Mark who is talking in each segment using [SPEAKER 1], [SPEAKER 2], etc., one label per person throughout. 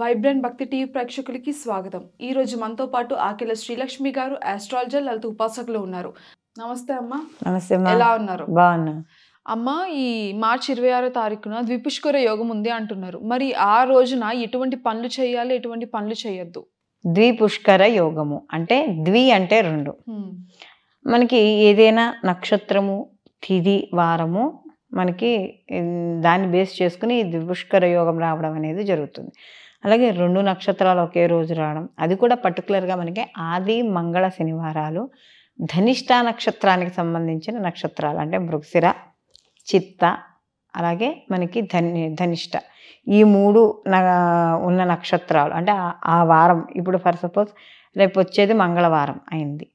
[SPEAKER 1] vibrant భక్తి TV ప్రేక్షకులకి స్వాగతం ఈ రోజు మనతో పాటు ఆకిల శ్రీలక్ష్మి గారు ఆస్ట్రాలజర్ లలిత ఉపాసకులు ఉన్నారు నమస్తే అమ్మా నమస్తే ఎలా ఉన్నారు బాగున్నా అమ్మ ఈ మార్చి ఇరవై ఆరో తారీఖున ద్విపుష్కర యోగం ఉంది అంటున్నారు మరి ఆ రోజున ఎటువంటి పనులు చేయాలి ఎటువంటి పనులు చేయొద్దు ద్విపుష్కర యోగము అంటే ద్వి అంటే రెండు మనకి ఏదైనా నక్షత్రము తిది వారము మనకి దాన్ని బేస్ చేసుకుని ద్విపుష్కర యోగం రావడం అనేది జరుగుతుంది అలాగే రెండు నక్షత్రాలు ఒకే రోజు రావడం అది కూడా పర్టికులర్గా మనకి ఆది మంగళ శనివారాలు ధనిష్ట నక్షత్రానికి సంబంధించిన నక్షత్రాలు అంటే మృగశిర చిత్త అలాగే మనకి ధని ధనిష్ట ఈ మూడు ఉన్న నక్షత్రాలు అంటే ఆ వారం ఇప్పుడు ఫర్ సపోజ్ రేపు వచ్చేది మంగళవారం అయింది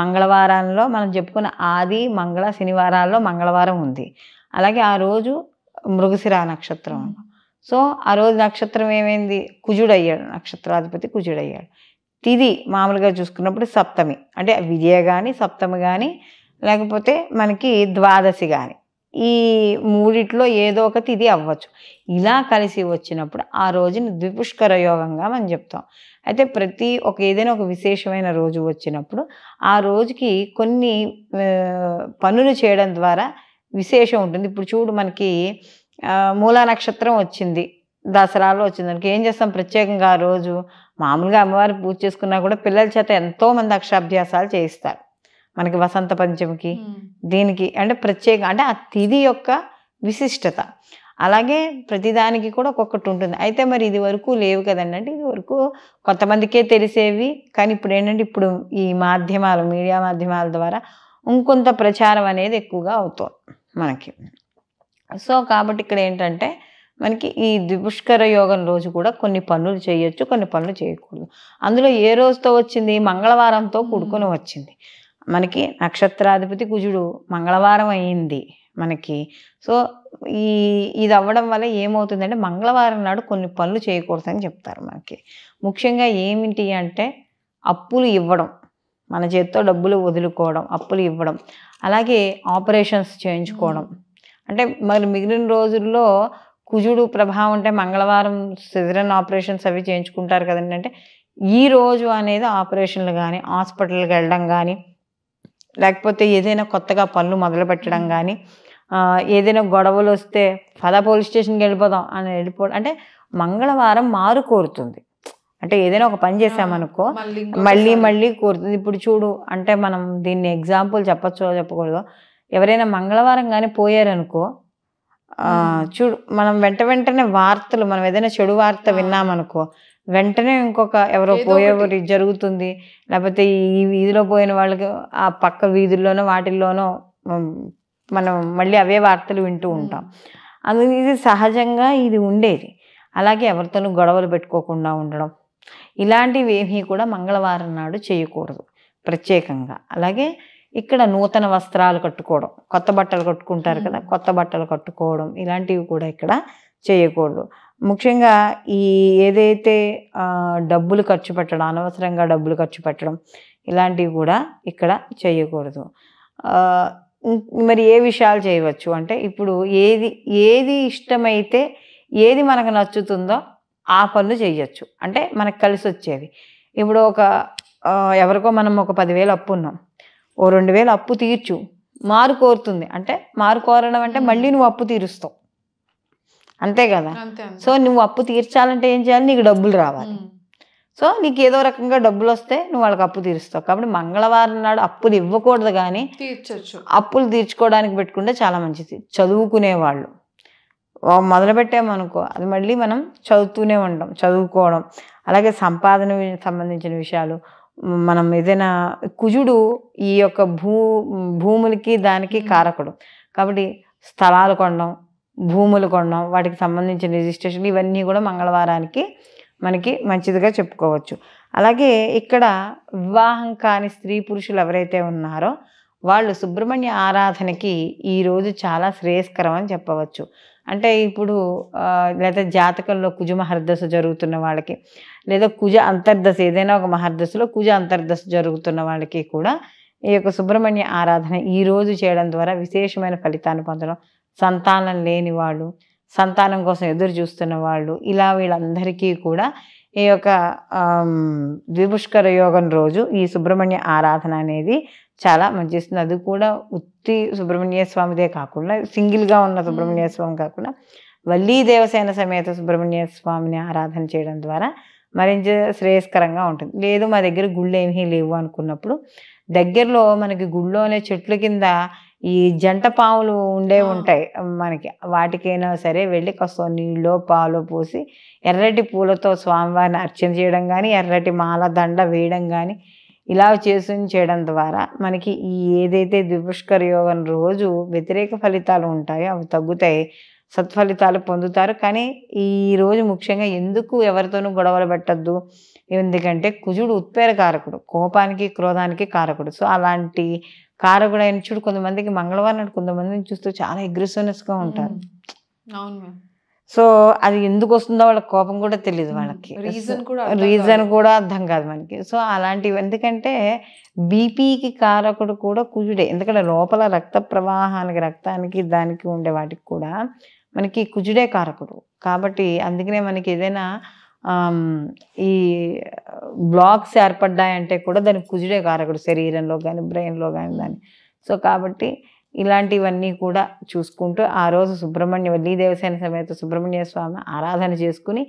[SPEAKER 1] మంగళవారంలో మనం చెప్పుకున్న ఆది మంగళ శనివారాల్లో మంగళవారం ఉంది అలాగే ఆ రోజు మృగశిరా నక్షత్రం సో ఆ రోజు నక్షత్రం ఏమైంది కుజుడయ్యాడు నక్షత్రాధిపతి కుజుడయ్యాడు తిది మామూలుగా చూసుకున్నప్పుడు సప్తమి అంటే విజయ కానీ సప్తమి కానీ లేకపోతే మనకి ద్వాదశి కానీ ఈ మూడిట్లో ఏదో ఒక తిది అవ్వచ్చు ఇలా కలిసి వచ్చినప్పుడు ఆ రోజుని ద్విపుష్కర యోగంగా మనం చెప్తాం అయితే ప్రతి ఒక ఏదైనా ఒక విశేషమైన రోజు వచ్చినప్పుడు ఆ రోజుకి కొన్ని పనులు చేయడం ద్వారా విశేషం ఉంటుంది ఇప్పుడు చూడు మనకి మూలా నక్షత్రం వచ్చింది దసరాలో వచ్చింది దానికి ఏం చేస్తాం ప్రత్యేకంగా ఆ రోజు మామూలుగా అమ్మవారి పూజ చేసుకున్నా కూడా పిల్లల చేత ఎంతో మంది అక్షరాభ్యాసాలు చేయిస్తారు మనకి వసంత పంచమికి దీనికి అంటే ప్రత్యేక అంటే ఆ తిథి యొక్క విశిష్టత అలాగే ప్రతిదానికి కూడా ఒక్కొక్కటి ఉంటుంది అయితే మరి ఇది వరకు లేవు కదండి అంటే ఇది వరకు కొంతమందికే తెలిసేవి కానీ ఇప్పుడు ఏంటంటే ఇప్పుడు ఈ మాధ్యమాలు మీడియా మాధ్యమాల ద్వారా ఇంకొంత ప్రచారం అనేది ఎక్కువగా అవుతుంది మనకి సో కాబట్టి ఇక్కడ ఏంటంటే మనకి ఈ దుష్కర యోగం రోజు కూడా కొన్ని పనులు చేయొచ్చు కొన్ని పనులు చేయకూడదు అందులో ఏ రోజుతో వచ్చింది మంగళవారంతో కూడుకొని వచ్చింది మనకి నక్షత్రాధిపతి కుజుడు మంగళవారం అయింది మనకి సో ఈ ఇది అవ్వడం వల్ల ఏమవుతుందంటే మంగళవారం నాడు కొన్ని పనులు చేయకూడదు అని చెప్తారు మనకి ముఖ్యంగా ఏమిటి అంటే అప్పులు ఇవ్వడం మన చేత్తో డబ్బులు వదులుకోవడం అప్పులు ఇవ్వడం అలాగే ఆపరేషన్స్ చేయించుకోవడం అంటే మరి మిగిలిన రోజుల్లో కుజుడు ప్రభావం అంటే మంగళవారం సిజరన్ ఆపరేషన్స్ అవి చేయించుకుంటారు కదండి అంటే ఈ రోజు అనేది ఆపరేషన్లు కానీ హాస్పిటల్కి వెళ్ళడం కానీ లేకపోతే ఏదైనా కొత్తగా పనులు మొదలు పెట్టడం కానీ ఏదైనా గొడవలు వస్తే ఫలా పోలీస్ స్టేషన్కి వెళ్ళిపోదాం అని వెళ్ళిపోవడం అంటే మంగళవారం మారు కోరుతుంది అంటే ఏదైనా ఒక పని చేసామనుకో మళ్ళీ మళ్ళీ కోరుతుంది ఇప్పుడు చూడు అంటే మనం దీన్ని ఎగ్జాంపుల్ చెప్పచ్చో చెప్పకూడదు ఎవరైనా మంగళవారం కానీ పోయారనుకో చూడు మనం వెంట వెంటనే వార్తలు మనం ఏదైనా చెడు వార్త విన్నామనుకో వెంటనే ఇంకొక ఎవరో పోయేవారు జరుగుతుంది లేకపోతే ఈ వీధిలో పోయిన వాళ్ళకి ఆ పక్క వీధుల్లోనో వాటిల్లోనో మనం మళ్ళీ అవే వార్తలు వింటూ ఉంటాం అందుకు ఇది సహజంగా ఇది ఉండేది అలాగే ఎవరితోనూ గొడవలు పెట్టుకోకుండా ఉండడం ఇలాంటివి ఏమీ కూడా మంగళవారం నాడు చేయకూడదు ప్రత్యేకంగా అలాగే ఇక్కడ నూతన వస్త్రాలు కట్టుకోవడం కొత్త బట్టలు కట్టుకుంటారు కదా కొత్త బట్టలు కట్టుకోవడం ఇలాంటివి కూడా ఇక్కడ చేయకూడదు ముఖ్యంగా ఈ ఏదైతే డబ్బులు ఖర్చు పెట్టడం అనవసరంగా డబ్బులు ఖర్చు పెట్టడం ఇలాంటివి కూడా ఇక్కడ చేయకూడదు మరి ఏ విషయాలు చేయవచ్చు అంటే ఇప్పుడు ఏది ఏది ఇష్టమైతే ఏది మనకు నచ్చుతుందో ఆ పనులు చేయొచ్చు అంటే మనకు కలిసి వచ్చేవి ఇప్పుడు ఒక ఎవరికో మనం ఒక పదివేలు అప్పు ఉన్నాం ఓ రెండు వేలు అప్పు తీర్చు మారు కోరుతుంది అంటే మారు కోరడం అంటే మళ్ళీ నువ్వు అప్పు తీరుస్తావు అంతే కదా సో నువ్వు అప్పు తీర్చాలంటే ఏం చేయాలి నీకు డబ్బులు రావాలి సో నీకు ఏదో రకంగా డబ్బులు వస్తే నువ్వు వాళ్ళకి అప్పు తీరుస్తావు కాబట్టి మంగళవారం నాడు అప్పులు ఇవ్వకూడదు కానీ తీర్చొచ్చు అప్పులు తీర్చుకోవడానికి పెట్టుకుంటే చాలా మంచిది చదువుకునేవాళ్ళు మొదలు పెట్టామనుకో అది మళ్ళీ మనం చదువుతూనే ఉంటాం చదువుకోవడం అలాగే సంపాదన సంబంధించిన విషయాలు మనం ఏదైనా కుజుడు ఈ యొక్క భూ భూములకి దానికి కారకుడు కాబట్టి స్థలాలు కొనడం భూములు కొనడం వాటికి సంబంధించిన రిజిస్ట్రేషన్ ఇవన్నీ కూడా మంగళవారానికి మనకి మంచిదిగా చెప్పుకోవచ్చు అలాగే ఇక్కడ వివాహం కాని స్త్రీ పురుషులు ఎవరైతే ఉన్నారో వాళ్ళు సుబ్రహ్మణ్య ఆరాధనకి ఈరోజు చాలా శ్రేయస్కరం అని చెప్పవచ్చు అంటే ఇప్పుడు లేదా జాతకంలో కుజ మహర్దశ జరుగుతున్న వాళ్ళకి లేదా కుజ అంతర్దశ ఏదైనా ఒక మహర్దశలో కుజ అంతర్దశ జరుగుతున్న వాళ్ళకి కూడా ఈ యొక్క సుబ్రహ్మణ్య ఆరాధన ఈరోజు చేయడం ద్వారా విశేషమైన ఫలితాన్ని పొందడం సంతానం లేని వాళ్ళు సంతానం కోసం ఎదురు చూస్తున్న వాళ్ళు ఇలా వీళ్ళందరికీ కూడా ఈ యొక్క ద్విపుష్కర యోగం రోజు ఈ సుబ్రహ్మణ్య ఆరాధన అనేది చాలా మంచి ఇస్తుంది అది కూడా ఉత్తి సుబ్రహ్మణ్య స్వామిదే కాకుండా సింగిల్గా ఉన్న సుబ్రహ్మణ్య స్వామి కాకుండా వల్లీ దేవసేన సమేత సుబ్రహ్మణ్య స్వామిని ఆరాధన చేయడం ద్వారా మరింత శ్రేయస్కరంగా ఉంటుంది లేదు మా దగ్గర గుళ్ళు ఏమీ లేవు అనుకున్నప్పుడు దగ్గరలో మనకి గుళ్ళోనే చెట్ల కింద ఈ జంట పాములు ఉండే ఉంటాయి మనకి వాటికైనా సరే వెళ్ళి కాస్త నీళ్ళు పాలు పోసి ఎర్రటి పూలతో స్వామివారిని అర్చన చేయడం కానీ ఎర్రటి మాల దండ వేయడం కానీ ఇలా చేసి చేయడం ద్వారా మనకి ఈ ఏదైతే దుపుష్కర యోగం రోజు వ్యతిరేక ఫలితాలు ఉంటాయో అవి తగ్గుతాయి సత్ఫలితాలు పొందుతారు కానీ ఈ రోజు ముఖ్యంగా ఎందుకు ఎవరితోనూ గొడవలు పెట్టద్దు ఎందుకంటే కుజుడు ఉత్పేర కారకుడు కోపానికి క్రోధానికి కారకుడు సో అలాంటి ఆయన చూడు కొంతమందికి మంగళవారం నాడు కొంతమందిని చూస్తూ చాలా అగ్రెసివ్నెస్గా ఉంటారు అవును సో అది ఎందుకు వస్తుందో వాళ్ళ కోపం కూడా తెలియదు వాళ్ళకి రీజన్ కూడా రీజన్ కూడా అర్థం కాదు మనకి సో అలాంటివి ఎందుకంటే బీపీకి కారకుడు కూడా కుజుడే ఎందుకంటే లోపల రక్త ప్రవాహానికి రక్తానికి దానికి ఉండే వాటికి కూడా మనకి కుజుడే కారకుడు కాబట్టి అందుకనే మనకి ఏదైనా ఈ బ్లాక్స్ ఏర్పడ్డాయంటే కూడా దానికి కుజుడే కారకుడు శరీరంలో కానీ బ్రెయిన్లో కానీ దాన్ని సో కాబట్టి ఇలాంటివన్నీ కూడా చూసుకుంటూ ఆ రోజు సుబ్రహ్మణ్య వల్లీ దేవసేన సమేత సుబ్రహ్మణ్య స్వామి ఆరాధన చేసుకుని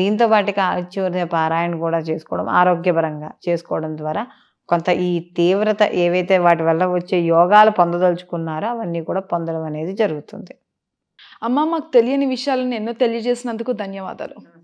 [SPEAKER 1] దీంతో పాటుగా ఆచ్యూర్య పారాయణ కూడా చేసుకోవడం ఆరోగ్యపరంగా చేసుకోవడం ద్వారా కొంత ఈ తీవ్రత ఏవైతే వాటి వల్ల వచ్చే యోగాలు పొందదలుచుకున్నారో అవన్నీ కూడా పొందడం అనేది జరుగుతుంది అమ్మ మాకు తెలియని విషయాలను ఎన్నో తెలియజేసినందుకు ధన్యవాదాలు